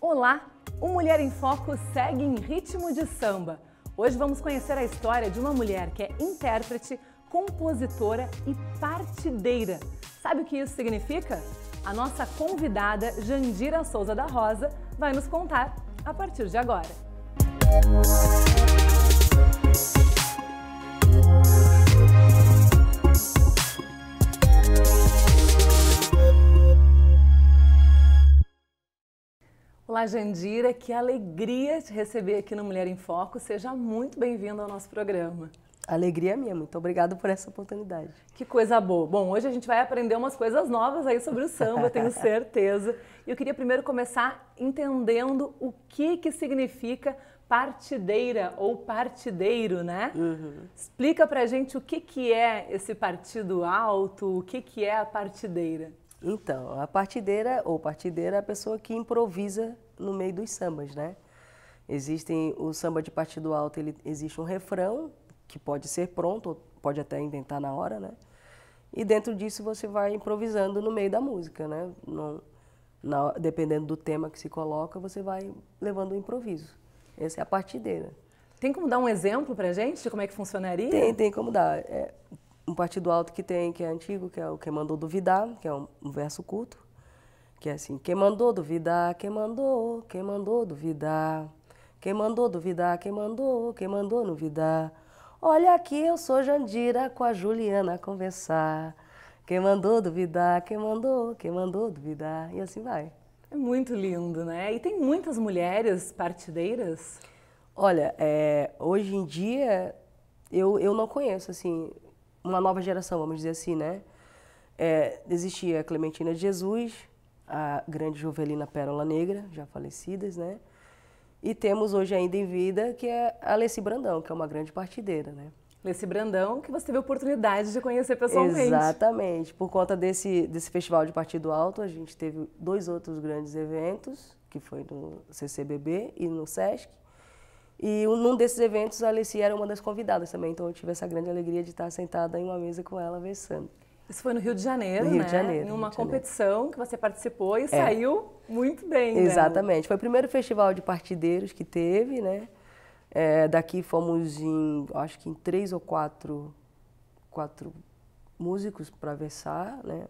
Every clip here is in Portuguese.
Olá! O Mulher em Foco segue em ritmo de samba. Hoje vamos conhecer a história de uma mulher que é intérprete, compositora e partideira. Sabe o que isso significa? A nossa convidada Jandira Souza da Rosa vai nos contar a partir de agora. Música Olá, Jandira, é que alegria te receber aqui no Mulher em Foco. Seja muito bem-vinda ao nosso programa. Alegria minha, muito obrigada por essa oportunidade. Que coisa boa. Bom, hoje a gente vai aprender umas coisas novas aí sobre o samba, tenho certeza. Eu queria primeiro começar entendendo o que que significa partideira ou partideiro, né? Uhum. Explica pra gente o que que é esse partido alto, o que que é a partideira. Então, a partideira ou partideira é a pessoa que improvisa no meio dos sambas, né? Existem o samba de partido alto, ele existe um refrão que pode ser pronto, pode até inventar na hora, né? E dentro disso você vai improvisando no meio da música, né? na, dependendo do tema que se coloca, você vai levando o improviso. Essa é a partideira. Tem como dar um exemplo pra gente de como é que funcionaria? Tem, tem como dar. É, um partido alto que tem, que é antigo, que é o Quem Mandou Duvidar, que é um, um verso curto, que é assim, quem mandou duvidar, quem mandou, quem mandou duvidar, quem mandou duvidar, quem mandou, quem mandou duvidar. Olha aqui, eu sou Jandira com a Juliana a conversar. Quem mandou duvidar, quem mandou, quem mandou duvidar, e assim vai. É muito lindo, né? E tem muitas mulheres partideiras? Olha, é, hoje em dia eu, eu não conheço, assim, uma nova geração, vamos dizer assim, né? É, existia a Clementina de Jesus, a grande Jovelina Pérola Negra, já falecidas, né? E temos hoje ainda em vida que é a Alessi Brandão, que é uma grande partideira, né? Alessi Brandão, que você teve a oportunidade de conhecer pessoalmente. Exatamente. Por conta desse, desse Festival de Partido Alto, a gente teve dois outros grandes eventos, que foi no CCBB e no SESC. E num desses eventos, a Alessia era uma das convidadas também, então eu tive essa grande alegria de estar sentada em uma mesa com ela versando. Isso foi no Rio de Janeiro, no Rio né? De Janeiro, em uma competição que você participou e é. saiu muito bem. Né? Exatamente. Né? Foi o primeiro festival de partideiros que teve, né? É, daqui fomos em, acho que em três ou quatro, quatro músicos para versar, né?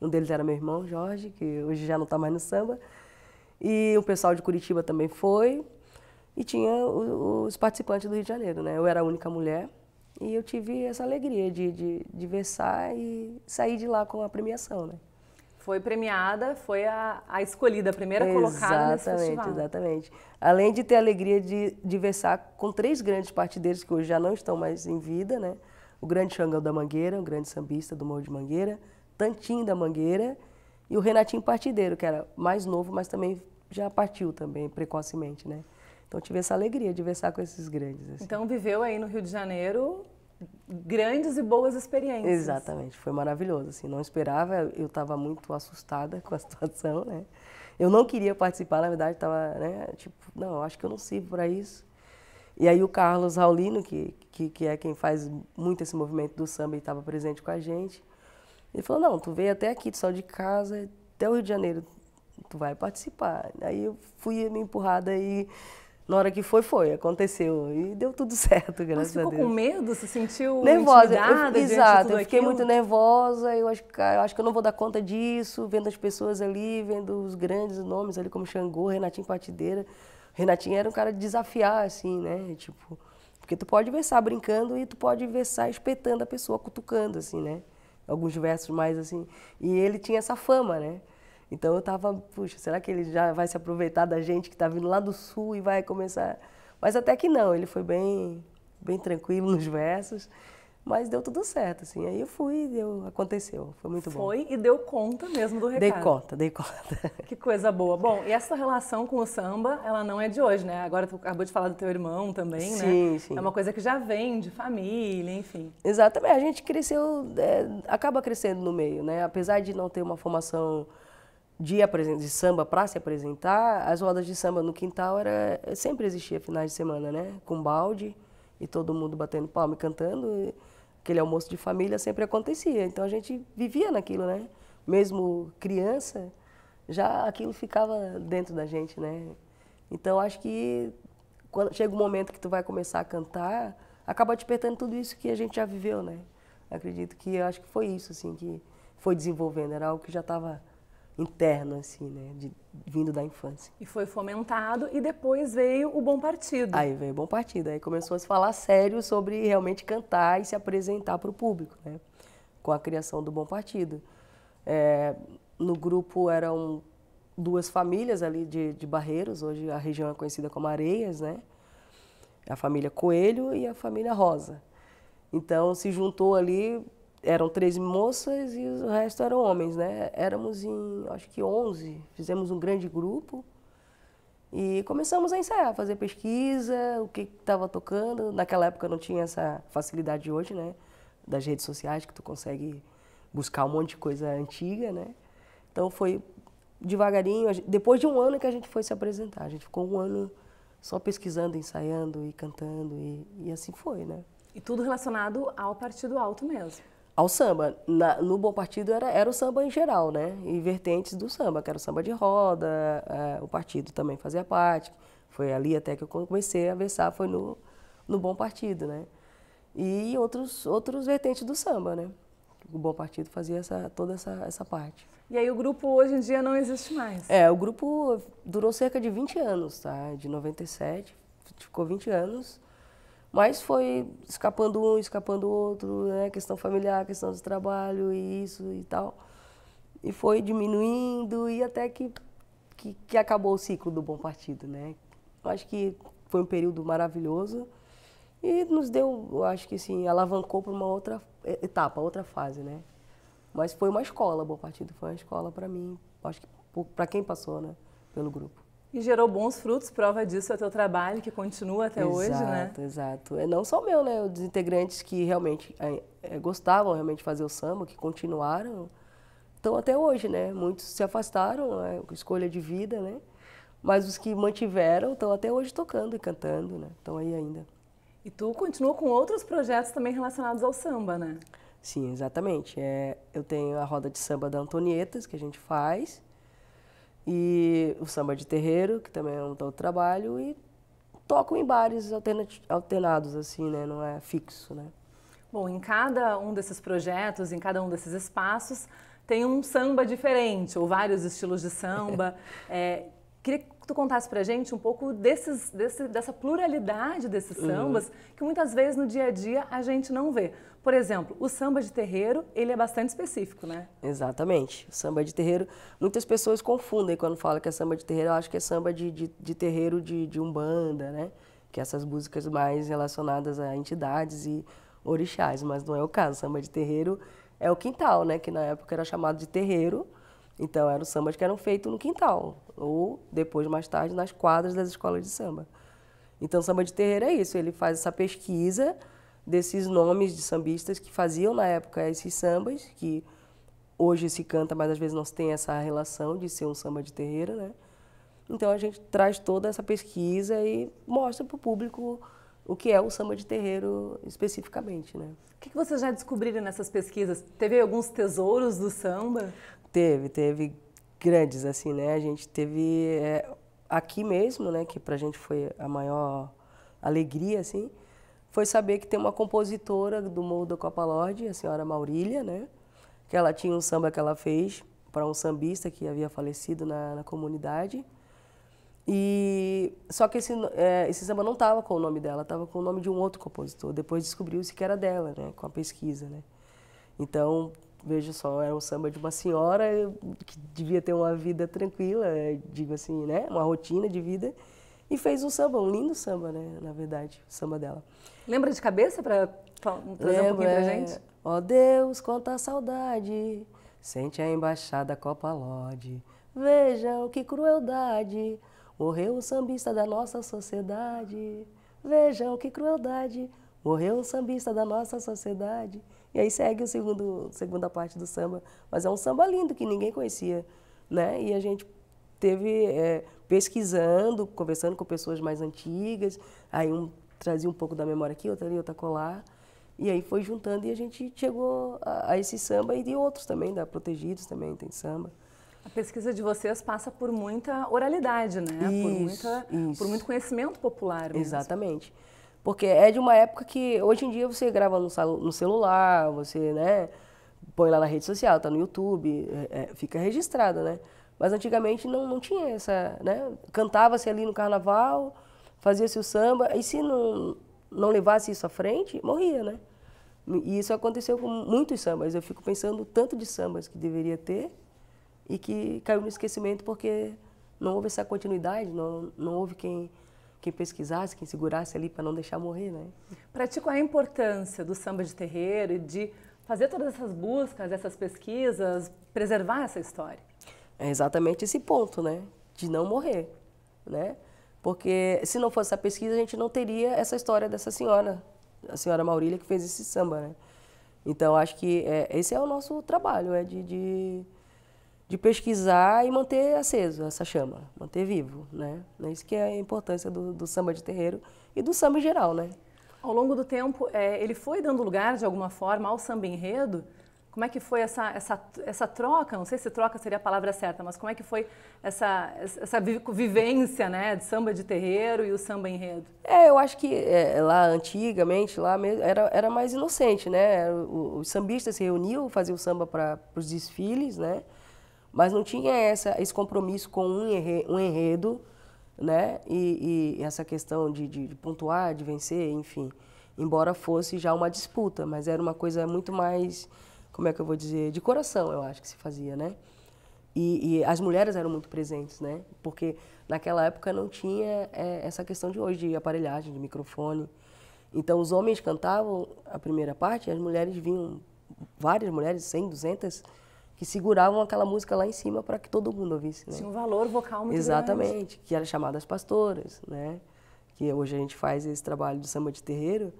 Um deles era meu irmão, Jorge, que hoje já não está mais no samba. E o pessoal de Curitiba também foi. E tinha os participantes do Rio de Janeiro, né? Eu era a única mulher e eu tive essa alegria de, de, de versar e sair de lá com a premiação, né? Foi premiada, foi a, a escolhida, a primeira exatamente, colocada nesse festival. Exatamente, Além de ter a alegria de, de versar com três grandes partideiros que hoje já não estão mais em vida, né? O grande Xangão da Mangueira, o grande sambista do Morro de Mangueira, Tantim da Mangueira e o Renatinho Partideiro, que era mais novo, mas também já partiu também precocemente, né? Então tive essa alegria de versar com esses grandes. Assim. Então viveu aí no Rio de Janeiro grandes e boas experiências. Exatamente, foi maravilhoso. Assim, não esperava, eu estava muito assustada com a situação, né? Eu não queria participar, na verdade, estava, né? Tipo, não, acho que eu não sirvo para isso. E aí o Carlos Raulino, que, que, que, é quem faz muito esse movimento do samba e estava presente com a gente, ele falou, não, tu veio até aqui, tu saiu de casa, até o Rio de Janeiro, tu vai participar. Aí eu fui me empurrada e na hora que foi, foi, aconteceu. E deu tudo certo, graças a Deus. Você ficou com medo? Você sentiu nervosa? Eu, exato, eu fiquei aquilo? muito nervosa. Eu acho, eu acho que eu não vou dar conta disso, vendo as pessoas ali, vendo os grandes nomes ali, como Xangô, Renatinho Partideira. Renatinho era um cara de desafiar, assim, né? Tipo, porque tu pode versar brincando e tu pode versar espetando a pessoa, cutucando, assim, né? Alguns versos mais assim. E ele tinha essa fama, né? Então eu tava, puxa, será que ele já vai se aproveitar da gente que tá vindo lá do sul e vai começar? Mas até que não, ele foi bem, bem tranquilo nos versos. Mas deu tudo certo, assim. Aí eu fui, deu, aconteceu. Foi muito foi bom. Foi e deu conta mesmo do recado. Dei conta, dei conta. Que coisa boa. Bom, e essa relação com o samba, ela não é de hoje, né? Agora tu acabou de falar do teu irmão também, sim, né? Sim, sim. É uma coisa que já vem de família, enfim. Exatamente. A gente cresceu, é, acaba crescendo no meio, né? Apesar de não ter uma formação de, de samba para se apresentar, as rodas de samba no quintal era sempre existia finais de semana, né? Com balde e todo mundo batendo palma e cantando, aquele almoço de família sempre acontecia. Então a gente vivia naquilo, né? Mesmo criança, já aquilo ficava dentro da gente, né? Então acho que quando chega o momento que tu vai começar a cantar, acaba despertando tudo isso que a gente já viveu, né? Acredito que acho que foi isso assim que foi desenvolvendo, era algo que já estava interno, assim, né? De, vindo da infância. E foi fomentado e depois veio o Bom Partido. Aí veio o Bom Partido, aí começou a se falar sério sobre realmente cantar e se apresentar para o público, né? Com a criação do Bom Partido. É, no grupo eram duas famílias ali de, de Barreiros, hoje a região é conhecida como Areias, né? A família Coelho e a família Rosa. Então se juntou ali eram três moças e o resto eram homens, né? Éramos em, acho que 11, fizemos um grande grupo e começamos a ensaiar, fazer pesquisa, o que estava tocando. Naquela época não tinha essa facilidade de hoje, né? Das redes sociais, que tu consegue buscar um monte de coisa antiga, né? Então foi devagarinho, depois de um ano que a gente foi se apresentar. A gente ficou um ano só pesquisando, ensaiando e cantando e, e assim foi, né? E tudo relacionado ao Partido Alto mesmo ao samba. Na, no Bom Partido era, era o samba em geral, né? E vertentes do samba, que era o samba de roda, é, o partido também fazia parte. Foi ali até que eu comecei a versar, foi no, no Bom Partido, né? E outros, outros vertentes do samba, né? O Bom Partido fazia essa, toda essa, essa parte. E aí o grupo hoje em dia não existe mais? É, o grupo durou cerca de 20 anos, tá? De 97, ficou 20 anos. Mas foi escapando um, escapando outro, né? Questão familiar, questão de trabalho e isso e tal. E foi diminuindo e até que, que, que acabou o ciclo do Bom Partido, né? Eu acho que foi um período maravilhoso e nos deu, eu acho que assim, alavancou para uma outra etapa, outra fase, né? Mas foi uma escola, Bom Partido foi uma escola para mim, acho que para quem passou, né, pelo grupo. E gerou bons frutos, prova disso é o teu trabalho, que continua até exato, hoje, né? Exato, exato. É não só o meu, né? Os integrantes que realmente é, é, gostavam realmente de fazer o samba, que continuaram, estão até hoje, né? Muitos se afastaram, né? escolha de vida, né? Mas os que mantiveram estão até hoje tocando e cantando, né? Estão aí ainda. E tu continua com outros projetos também relacionados ao samba, né? Sim, exatamente. É, eu tenho a roda de samba da Antonietas, que a gente faz, e o samba de terreiro, que também é um tal trabalho, e toco em bares alternados, assim, né? Não é fixo, né? Bom, em cada um desses projetos, em cada um desses espaços, tem um samba diferente, ou vários estilos de samba. é, queria que tu contasse pra gente um pouco desses, desse, dessa pluralidade desses uhum. sambas, uhum. que muitas vezes no dia a dia a gente não vê. Por exemplo, o samba de terreiro, ele é bastante específico, né? Exatamente. O samba de terreiro, muitas pessoas confundem quando falam que é samba de terreiro, eu acho que é samba de, de, de terreiro de, de umbanda, né? Que é essas músicas mais relacionadas a entidades e orixás, mas não é o caso. O samba de terreiro é o quintal, né? Que na época era chamado de terreiro, então eram sambas que eram feitos no quintal, ou depois, mais tarde, nas quadras das escolas de samba. Então, samba de terreiro é isso, ele faz essa pesquisa desses nomes de sambistas que faziam na época esses sambas, que hoje se canta, mas às vezes não se tem essa relação de ser um samba de terreiro, né? Então a gente traz toda essa pesquisa e mostra para o público o que é o samba de terreiro especificamente, né? O que, vocês já descobriram nessas pesquisas? Teve alguns tesouros do samba? Teve, teve grandes, assim, né? A gente teve é, aqui mesmo, né? Que para a gente foi a maior alegria, assim foi saber que tem uma compositora do Morro da Copa Lorde, a senhora Maurília, né? Que ela tinha um samba que ela fez para um sambista que havia falecido na, na comunidade. E só que esse, é, esse samba não estava com o nome dela, estava com o nome de um outro compositor. Depois descobriu-se que era dela, né? Com a pesquisa, né? Então, veja só, era um samba de uma senhora que devia ter uma vida tranquila, digo assim, né? Uma rotina de vida e fez um samba, um lindo samba, né? Na verdade, o samba dela. Lembra de cabeça para trazer Lembra, um pouquinho pra gente? Ó é, oh Deus, quanta saudade, sente a embaixada Copa Lode. Vejam que crueldade, morreu o sambista da nossa sociedade. Vejam que crueldade, morreu o sambista da nossa sociedade. E aí segue o segundo, segunda parte do samba, mas é um samba lindo que ninguém conhecia, né? E a gente teve é, pesquisando, conversando com pessoas mais antigas, aí um trazia um pouco da memória aqui, outra ali, outra colar. E aí foi juntando e a gente chegou a, a esse samba e de outros também, da Protegidos também tem samba. A pesquisa de vocês passa por muita oralidade, né? Isso, por, muita, isso. por muito conhecimento popular. Mesmo. Exatamente. Porque é de uma época que hoje em dia você grava no, no celular, você né, põe lá na rede social, tá no YouTube, é, é fica registrado, né? Mas antigamente não, não tinha essa, né? Cantava-se ali no carnaval, fazia-se o samba, e se não, não levasse isso à frente, morria, né? E isso aconteceu com muitos sambas. Eu fico pensando o tanto de sambas que deveria ter e que caiu no esquecimento porque não houve essa continuidade, não, não houve quem, quem pesquisasse, quem segurasse ali para não deixar morrer, né? Para ti, qual é a importância do samba de terreiro e de fazer todas essas buscas, essas pesquisas, preservar essa história? É exatamente esse ponto, né? De não morrer, né? Porque se não fosse essa pesquisa, a gente não teria essa história dessa senhora, a senhora Maurília que fez esse samba, né? Então, acho que é, esse é o nosso trabalho, é de, de, de, pesquisar e manter aceso essa chama, manter vivo, né? É isso que é a importância do, do samba de terreiro e do samba em geral, né? Ao longo do tempo, é, ele foi dando lugar, de alguma forma, ao samba enredo, como é que foi essa, essa, essa troca? Não sei se troca seria a palavra certa, mas como é que foi essa, essa vivência né, de samba de terreiro e o samba enredo? É, eu acho que é, lá antigamente lá era, era mais inocente, né? Os sambistas se reuniam, faziam samba para os desfiles, né? Mas não tinha essa, esse compromisso com um enredo, um enredo né? E, e essa questão de, de, de pontuar, de vencer, enfim. Embora fosse já uma disputa, mas era uma coisa muito mais como é que eu vou dizer, de coração, eu acho que se fazia, né? E, e as mulheres eram muito presentes, né? Porque naquela época não tinha é, essa questão de hoje, de aparelhagem, de microfone. Então os homens cantavam a primeira parte e as mulheres vinham, várias mulheres, 100, 200, que seguravam aquela música lá em cima para que todo mundo ouvisse. Né? Tinha um valor vocal muito Exatamente, grande. que era chamada as pastoras, né? Que hoje a gente faz esse trabalho de samba de terreiro,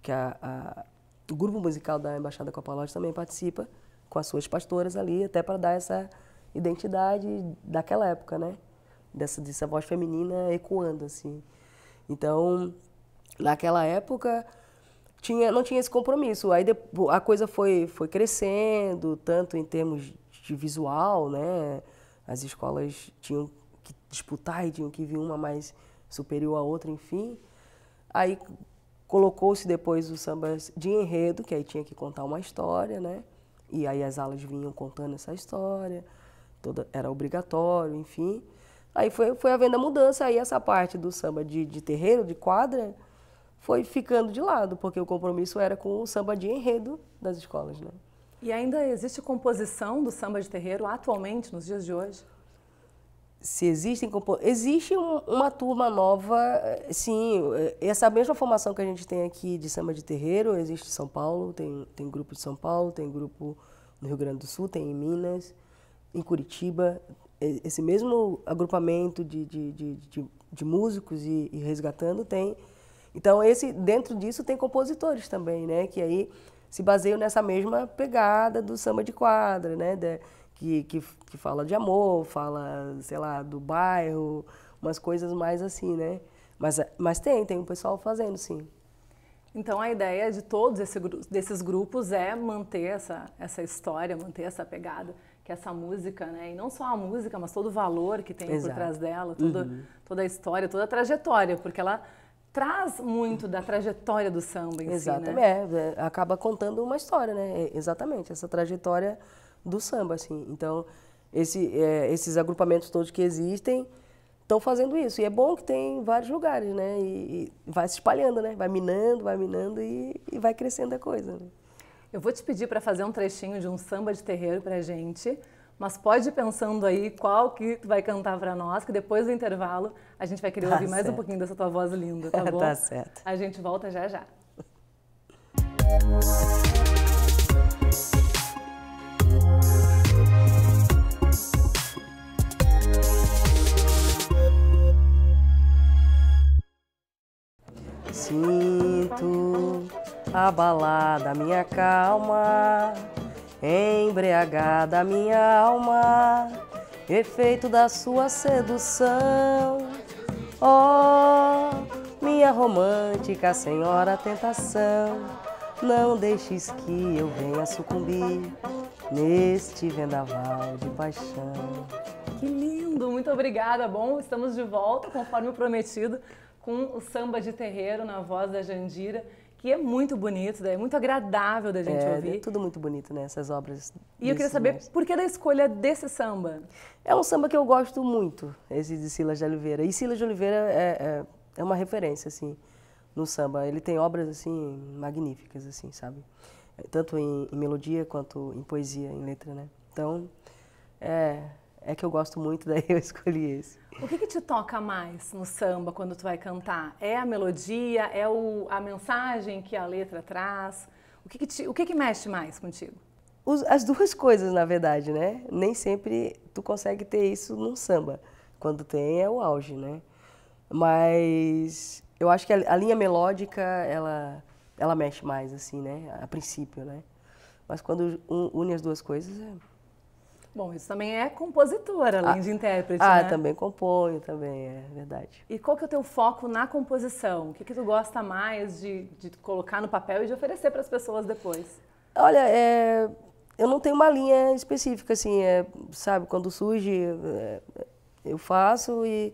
que a, a o grupo musical da Embaixada Copalóide também participa com as suas pastoras ali, até para dar essa identidade daquela época, né? Dessa, dessa voz feminina ecoando, assim. Então, naquela época, tinha, não tinha esse compromisso. Aí a coisa foi, foi crescendo, tanto em termos de visual, né? As escolas tinham que disputar e tinham que vir uma mais superior à outra, enfim. Aí Colocou-se depois os sambas de enredo, que aí tinha que contar uma história, né? E aí as alas vinham contando essa história, toda, era obrigatório, enfim. Aí foi, foi havendo a mudança, aí essa parte do samba de, de terreiro, de quadra, foi ficando de lado, porque o compromisso era com o samba de enredo das escolas, né? E ainda existe composição do samba de terreiro atualmente, nos dias de hoje? se existem existe uma turma nova eh, sim eh, essa mesma formação que a gente tem aqui de samba de terreiro existe em São Paulo tem tem grupo de São Paulo tem grupo no Rio Grande do Sul tem em Minas em Curitiba esse mesmo agrupamento de, de, de, de, de músicos e, e, resgatando tem então esse dentro disso tem compositores também né que aí se baseiam nessa mesma pegada do samba de quadra né de, que, que, que fala de amor, fala, sei lá, do bairro, umas coisas mais assim, né? Mas, mas tem, tem um pessoal fazendo, sim. Então a ideia de todos esse, desses grupos é manter essa, essa história, manter essa pegada, que é essa música, né? E não só a música, mas todo o valor que tem Exato. por trás dela, toda uhum. toda a história, toda a trajetória, porque ela traz muito da trajetória do samba em Exatamente, si, né? é, acaba contando uma história, né? É, exatamente, essa trajetória do samba, assim. Então, esse, é, esses agrupamentos todos que existem estão fazendo isso. E é bom que tem vários lugares, né? E, e vai se espalhando, né? Vai minando, vai minando e, e vai crescendo a coisa. Né? Eu vou te pedir para fazer um trechinho de um samba de terreiro para gente, mas pode ir pensando aí qual que tu vai cantar para nós, que depois do intervalo a gente vai querer tá ouvir certo. mais um pouquinho dessa tua voz linda, tá, tá bom? tá certo. A gente volta já já. abalada minha calma, embriagada minha alma, efeito da sua sedução. Oh, minha romântica senhora tentação, não deixes que eu venha sucumbir neste vendaval de paixão. Que lindo, muito obrigada. Bom, estamos de volta, conforme prometido, com o samba de terreiro na voz da Jandira que é muito bonito, né? é muito agradável da gente é, ouvir. É tudo muito bonito, né? Essas obras. E eu queria saber por que da escolha desse samba? É um samba que eu gosto muito, esse de Silas de Oliveira. E Silas de Oliveira é, é, é uma referência, assim, no samba. Ele tem obras, assim, magníficas, assim, sabe? Tanto em, em melodia quanto em poesia, em letra, né? Então, é, é que eu gosto muito, daí eu escolhi esse. O que, que, te toca mais no samba quando tu vai cantar? É a melodia? É o, a mensagem que a letra traz? O que, que te, o que, que mexe mais contigo? Os, as duas coisas, na verdade, né? Nem sempre tu consegue ter isso num samba. Quando tem, é o auge, né? Mas eu acho que a, a linha melódica, ela, ela mexe mais, assim, né? A princípio, né? Mas quando une as duas coisas, é... Bom, isso também é compositora, além ah, de intérprete, Ah, né? também componho, também, é verdade. E qual que é o teu foco na composição? O que, que tu gosta mais de, de colocar no papel e de oferecer para as pessoas depois? Olha, é, eu não tenho uma linha específica, assim, é, sabe? Quando surge, é, eu faço e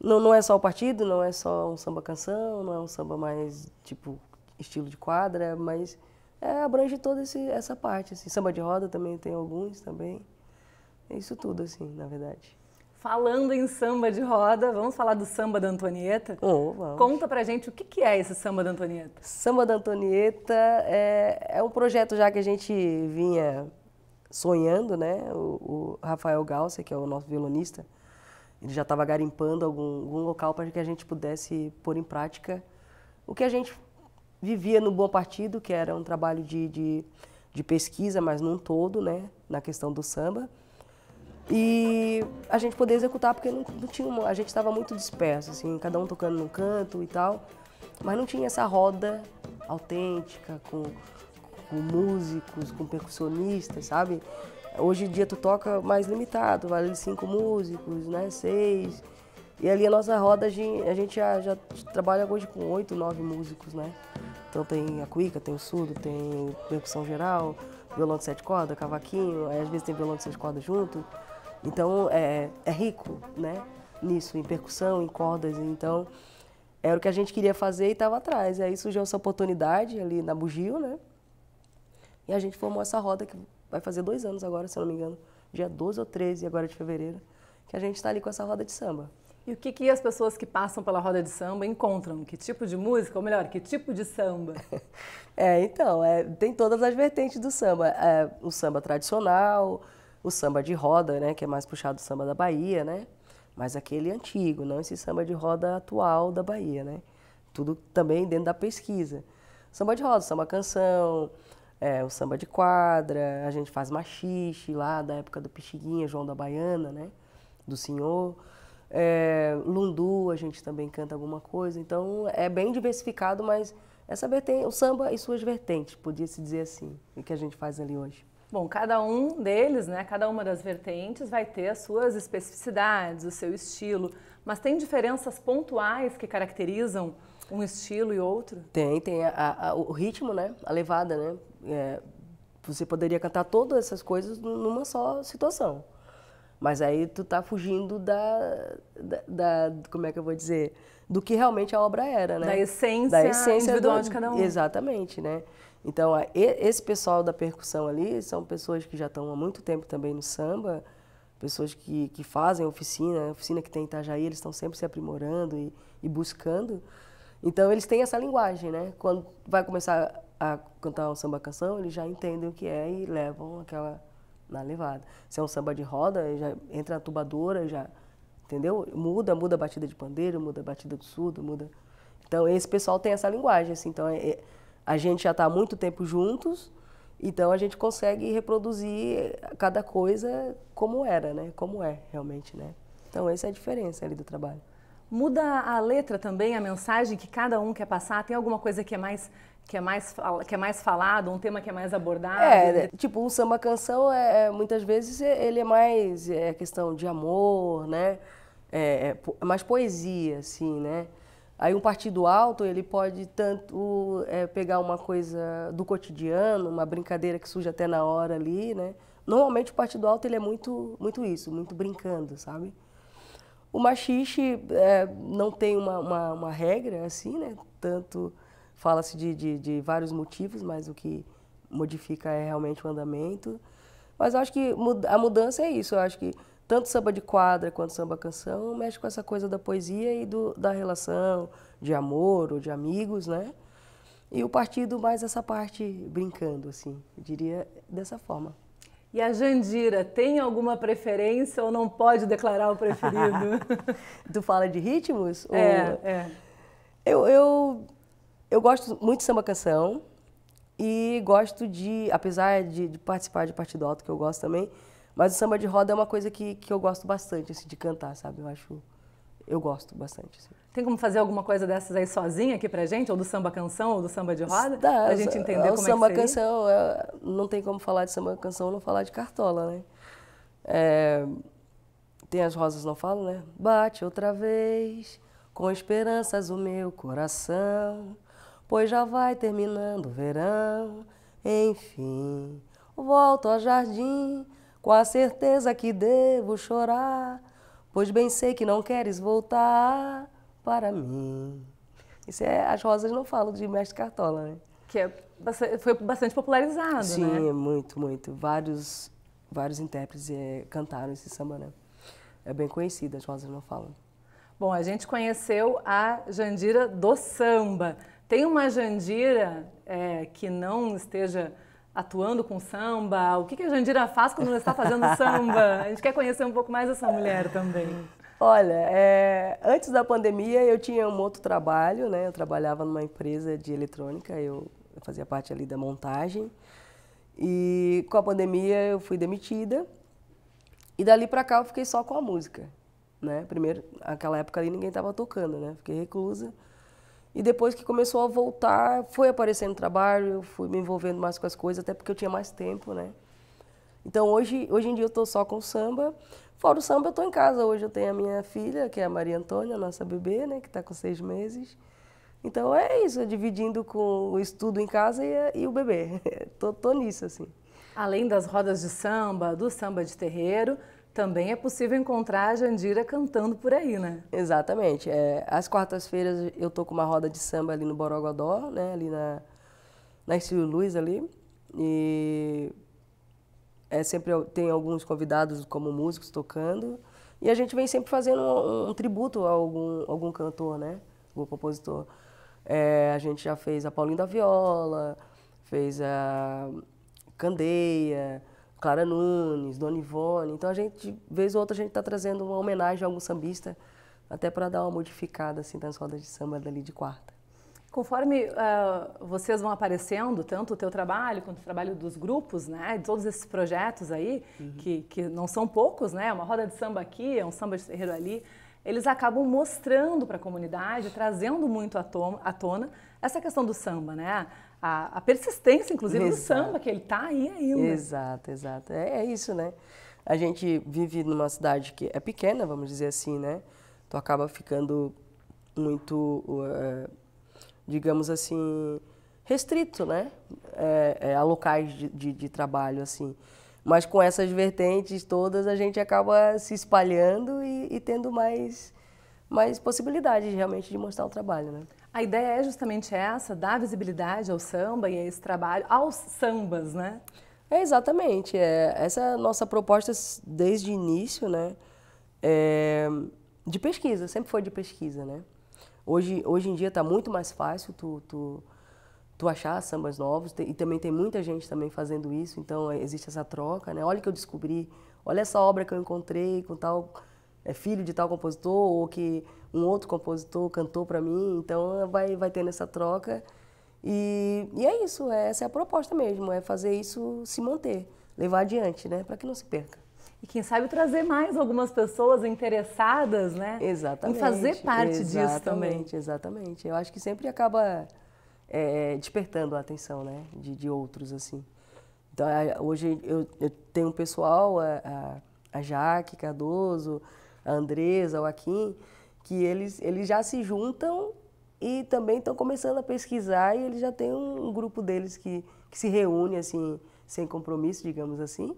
não, não é só o partido, não é só um samba canção, não é um samba mais, tipo, estilo de quadra, mas é, abrange toda esse, essa parte. Assim. Samba de roda também tem alguns também. É isso tudo, assim, na verdade. Falando em samba de roda, vamos falar do samba da Antonieta? Oh, vamos. Conta pra gente o que, que é esse samba da Antonieta. Samba da Antonieta é, é um projeto já que a gente vinha sonhando, né? O, o Rafael Galsa, que é o nosso violonista, ele já estava garimpando algum, algum local para que a gente pudesse pôr em prática o que a gente Vivia no Bom Partido, que era um trabalho de, de, de pesquisa, mas num todo, né, na questão do samba. E a gente poder executar, porque não, não tinha uma, a gente estava muito disperso, assim, cada um tocando num canto e tal, mas não tinha essa roda autêntica, com, com músicos, com percussionistas, sabe? Hoje em dia tu toca mais limitado, vale cinco músicos, né, seis e ali a nossa roda, a gente já, já trabalha hoje com oito, nove músicos, né? Então tem a cuíca, tem o surdo, tem percussão geral, violão de sete cordas, cavaquinho, às vezes tem violão de seis cordas junto. Então é, é rico, né? Nisso, em percussão, em cordas. Então era o que a gente queria fazer e estava atrás. E aí surgiu essa oportunidade ali na Bugio, né? E a gente formou essa roda que vai fazer dois anos agora, se eu não me engano, dia 12 ou 13 agora de fevereiro, que a gente está ali com essa roda de samba. E o que, que as pessoas que passam pela roda de samba encontram? Que tipo de música, ou melhor, que tipo de samba? É, então, é, tem todas as vertentes do samba. É, o samba tradicional, o samba de roda, né, que é mais puxado do samba da Bahia, né? Mas aquele antigo, não esse samba de roda atual da Bahia, né? Tudo também dentro da pesquisa. Samba de roda, samba canção, é, o samba de quadra, a gente faz machixe lá da época do Pixiguinha, João da Baiana, né? Do senhor. É, lundu, a gente também canta alguma coisa. Então é bem diversificado, mas essa vertente, o samba e suas vertentes, podia se dizer assim, o que a gente faz ali hoje. Bom, cada um deles, né, cada uma das vertentes vai ter as suas especificidades, o seu estilo, mas tem diferenças pontuais que caracterizam um estilo e outro? Tem, tem a, a, o ritmo, né, a levada, né, é, você poderia cantar todas essas coisas numa só situação. Mas aí tu tá fugindo da, da, da, como é que eu vou dizer, do que realmente a obra era, né? Da essência, da essência individual do, de cada um. Exatamente, né? Então, a, esse pessoal da percussão ali são pessoas que já estão há muito tempo também no samba, pessoas que, que fazem oficina, oficina que tem em Itajaí, eles estão sempre se aprimorando e, e buscando. Então, eles têm essa linguagem, né? Quando vai começar a cantar um samba-canção, eles já entendem o que é e levam aquela na levada. Se é um samba de roda, já entra a tubadora, já, entendeu? Muda, muda a batida de pandeiro, muda a batida do surdo, muda. Então esse pessoal tem essa linguagem, assim, então é, é a gente já está há muito tempo juntos, então a gente consegue reproduzir cada coisa como era, né? Como é realmente, né? Então essa é a diferença ali do trabalho. Muda a letra também, a mensagem que cada um quer passar? Tem alguma coisa que é mais que é mais que é mais falado, um tema que é mais abordado? É, né, tipo, o samba canção é, é muitas vezes é, ele é mais é questão de amor, né? É, é, é mais poesia, assim, né? Aí um partido alto ele pode tanto é, pegar uma coisa do cotidiano, uma brincadeira que surge até na hora ali, né? Normalmente o partido alto ele é muito muito isso, muito brincando, sabe? O machixe é, não tem uma, uma, uma, regra, assim, né? Tanto fala-se de, de, de, vários motivos, mas o que modifica é realmente o andamento. Mas eu acho que a mudança é isso. Eu acho que tanto samba de quadra quanto samba canção mexe com essa coisa da poesia e do, da relação de amor ou de amigos, né? E o partido mais essa parte brincando, assim, eu diria dessa forma. E a Jandira, tem alguma preferência ou não pode declarar o preferido? tu fala de ritmos? É, ou... é. Eu, eu, eu gosto muito de samba-canção e gosto de, apesar de, de, participar de partido alto, que eu gosto também, mas o samba de roda é uma coisa que, que eu gosto bastante, assim, de cantar, sabe? Eu acho eu gosto bastante. Assim. Tem como fazer alguma coisa dessas aí sozinha aqui pra gente? Ou do samba canção, ou do samba de roda? Dá, pra gente entender como é samba é que canção, é, não tem como falar de samba canção não falar de cartola, né? É, tem as rosas não falo, né? Bate outra vez, com esperanças o meu coração, pois já vai terminando o verão. Enfim, volto ao jardim, com a certeza que devo chorar pois bem sei que não queres voltar para mim. Isso é, as rosas não falam de mestre Cartola, né? Que é, foi bastante popularizado, Sim, né? Sim, é muito, muito. Vários, vários intérpretes é, cantaram esse samba, né? É bem conhecido, as rosas não falam. Bom, a gente conheceu a Jandira do samba. Tem uma Jandira é, que não esteja atuando com samba? O que, que a Jandira faz quando ela está fazendo samba? A gente quer conhecer um pouco mais essa mulher também. Olha, é, antes da pandemia eu tinha um outro trabalho, né? Eu trabalhava numa empresa de eletrônica, eu fazia parte ali da montagem. E com a pandemia eu fui demitida. E dali para cá eu fiquei só com a música, né? Primeiro, naquela época ali ninguém estava tocando, né? Fiquei reclusa. E depois que começou a voltar, foi aparecendo trabalho, fui me envolvendo mais com as coisas, até porque eu tinha mais tempo, né? Então hoje, hoje em dia eu estou só com samba. Fora o samba, eu estou em casa. Hoje eu tenho a minha filha, que é a Maria Antônia, nossa bebê, né? Que está com seis meses. Então é isso, é dividindo com o estudo em casa e, e o bebê. Estou tô nisso, assim. Além das rodas de samba, do samba de terreiro, também é possível encontrar a Jandira cantando por aí, né? Exatamente. É, às quartas-feiras eu tô com uma roda de samba ali no Borogodó, né? Ali na, na Estilo Luz ali. E é, sempre tem alguns convidados como músicos tocando. E a gente vem sempre fazendo um, um tributo a algum, algum cantor, né? Algum compositor. É, a gente já fez a Paulinho da Viola, fez a Candeia, Clara Nunes, Dona Ivone. Então a gente, vez ou outra, a gente está trazendo uma homenagem a algum sambista, até para dar uma modificada assim, nas rodas de samba dali de quarta. Conforme uh, vocês vão aparecendo, tanto o teu trabalho quanto o trabalho dos grupos, né, de todos esses projetos aí, uhum. que, que não são poucos, né, uma roda de samba aqui, é um samba de terreiro ali, eles acabam mostrando para a comunidade, trazendo muito à tona essa questão do samba, né? a, a persistência, inclusive, exato. do samba, que ele está aí ainda. Exato, exato. É, é isso, né? A gente vive numa cidade que é pequena, vamos dizer assim, né? Tu então, acaba ficando muito, uh, digamos assim, restrito, né? É, é, a locais de, de, de, trabalho, assim. Mas com essas vertentes todas, a gente acaba se espalhando e, e tendo mais, mais possibilidades realmente de mostrar o trabalho, né? A ideia é justamente essa, dar visibilidade ao samba e a esse trabalho, aos sambas, né? É, exatamente. É, essa é a nossa proposta desde o início, né? É, de pesquisa, sempre foi de pesquisa, né? Hoje, hoje em dia está muito mais fácil tu, tu, tu achar sambas novos e também tem muita gente também fazendo isso, então é, existe essa troca, né? Olha o que eu descobri, olha essa obra que eu encontrei com tal... É filho de tal compositor ou que um outro compositor cantou para mim, então vai, vai tendo essa troca. E, e é isso, é, essa é a proposta mesmo, é fazer isso se manter, levar adiante, né, para que não se perca. E quem sabe trazer mais algumas pessoas interessadas, né? Exatamente. Em fazer parte exatamente, disso também. Exatamente, exatamente. Eu acho que sempre acaba é, despertando a atenção, né, de, de outros, assim. Então, é, hoje eu, eu tenho um pessoal, a, a, Jaque Cardoso, a Andresa, o Aquim, que eles, eles já se juntam e também estão começando a pesquisar e eles já têm um, um, grupo deles que, que se reúne, assim, sem compromisso, digamos assim,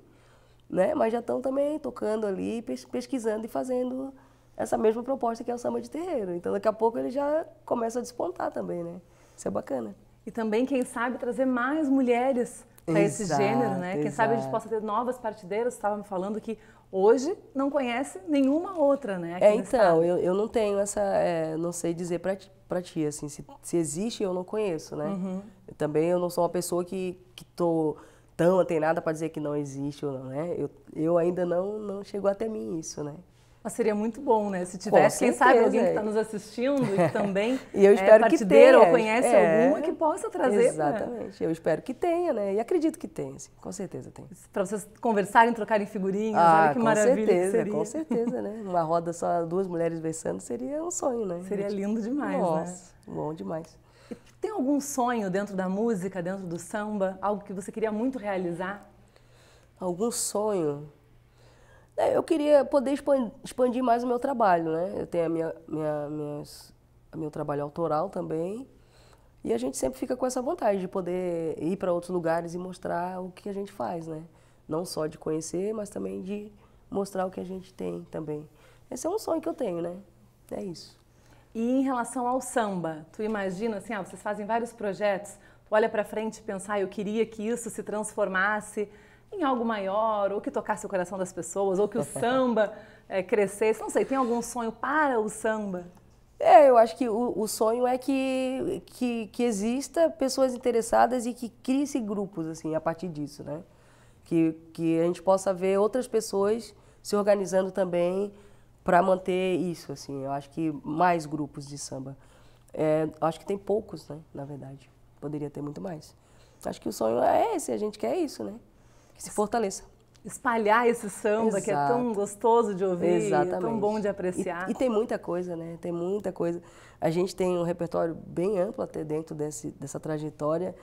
né? Mas já estão também tocando ali, pesquisando e fazendo essa mesma proposta que é o samba de terreiro. Então, daqui a pouco ele já começa a despontar também, né? Isso é bacana. E também, quem sabe, trazer mais mulheres para esse gênero, né? Exato. Quem sabe a gente possa ter novas partideiras. Estava me falando que Hoje não conhece nenhuma outra, né? É, então, eu, eu não tenho essa. É, não sei dizer para ti, pra ti, assim, se, se existe, eu não conheço, né? Uhum. Eu também eu não sou uma pessoa que, que tô tão nada para dizer que não existe ou não, né? Eu, eu ainda não, não chegou até mim isso, né? Mas seria muito bom, né? Se tivesse, quem sabe alguém que está nos é. assistindo e também e eu é espero é que tenha. ou conhece é. alguma que possa trazer. Né? Exatamente. Né? Eu espero que tenha, né? E acredito que tenha, sim. com certeza tem. Para vocês conversarem, trocarem figurinhas, ah, olha que com maravilha certeza, que seria. Com certeza, né? Uma roda só, duas mulheres versando seria um sonho, né? Seria lindo demais, né? Nossa, né? bom demais. E tem algum sonho dentro da música, dentro do samba? Algo que você queria muito realizar? Algum sonho? É, eu queria poder expandir mais o meu trabalho, né? Eu tenho a minha, minha, minhas, meu trabalho autoral também. E a gente sempre fica com essa vontade de poder ir para outros lugares e mostrar o que a gente faz, né? Não só de conhecer, mas também de mostrar o que a gente tem também. Esse é um sonho que eu tenho, né? É isso. E em relação ao samba, tu imagina assim, ah, vocês fazem vários projetos, olha para frente e pensa, ah, eu queria que isso se transformasse em algo maior, ou que tocasse o coração das pessoas, ou que o samba é, crescesse? Não sei, tem algum sonho para o samba? É, eu acho que o, o sonho é que, que, que exista pessoas interessadas e que crie-se grupos, assim, a partir disso, né? Que, que a gente possa ver outras pessoas se organizando também para manter isso, assim. Eu acho que mais grupos de samba. É, acho que tem poucos, né, na verdade. Poderia ter muito mais. Acho que o sonho é esse, a gente quer isso, né? que se fortaleça. Espalhar esse samba Exato. que é tão gostoso de ouvir, Exatamente. tão bom de apreciar. E, e, tem muita coisa, né? Tem muita coisa. A gente tem um repertório bem amplo até dentro desse, dessa trajetória,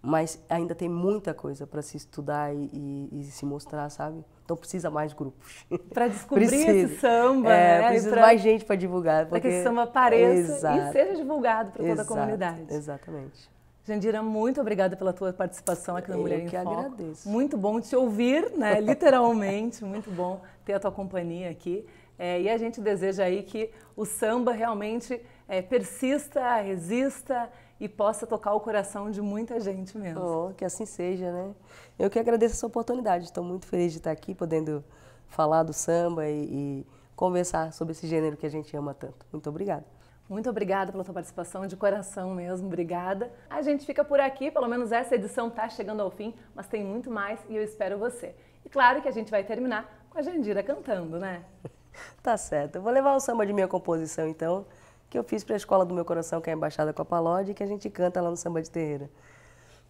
mas ainda tem muita coisa para se estudar e, e, e se mostrar, sabe? Então precisa mais grupos. Para descobrir precisa. esse samba, é, né? Precisa pra, mais gente para divulgar. Para porque... que esse samba apareça Exato. e seja divulgado para toda Exato. a comunidade. Exatamente. Jandira, muito obrigada pela tua participação aqui no Mulher Eu em que Foco. agradeço. Muito bom te ouvir, né? Literalmente, muito bom ter a tua companhia aqui. É, e a gente deseja aí que o samba realmente é, persista, resista e possa tocar o coração de muita gente mesmo. Oh, que assim seja, né? Eu que agradeço essa oportunidade. Estou muito feliz de estar aqui, podendo falar do samba e, e conversar sobre esse gênero que a gente ama tanto. Muito obrigada. Muito obrigada pela sua participação, de coração mesmo, obrigada. A gente fica por aqui, pelo menos essa edição está chegando ao fim, mas tem muito mais e eu espero você. E claro que a gente vai terminar com a Jandira cantando, né? tá certo. Eu vou levar o samba de minha composição então, que eu fiz para a escola do meu coração, que é a Embaixada com a Palode, que a gente canta lá no samba de terreira.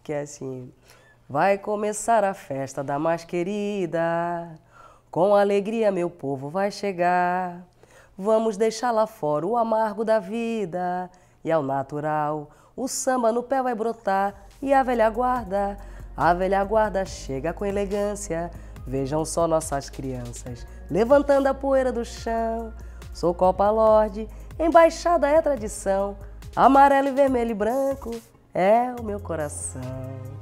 Que é assim: Vai começar a festa da mais querida. Com alegria meu povo vai chegar. Vamos deixar lá fora o amargo da vida e ao natural o samba no pé vai brotar e a velha guarda, a velha guarda chega com elegância. Vejam só nossas crianças levantando a poeira do chão. Sou Copa Lorde, embaixada é tradição, amarelo e vermelho e branco é o meu coração.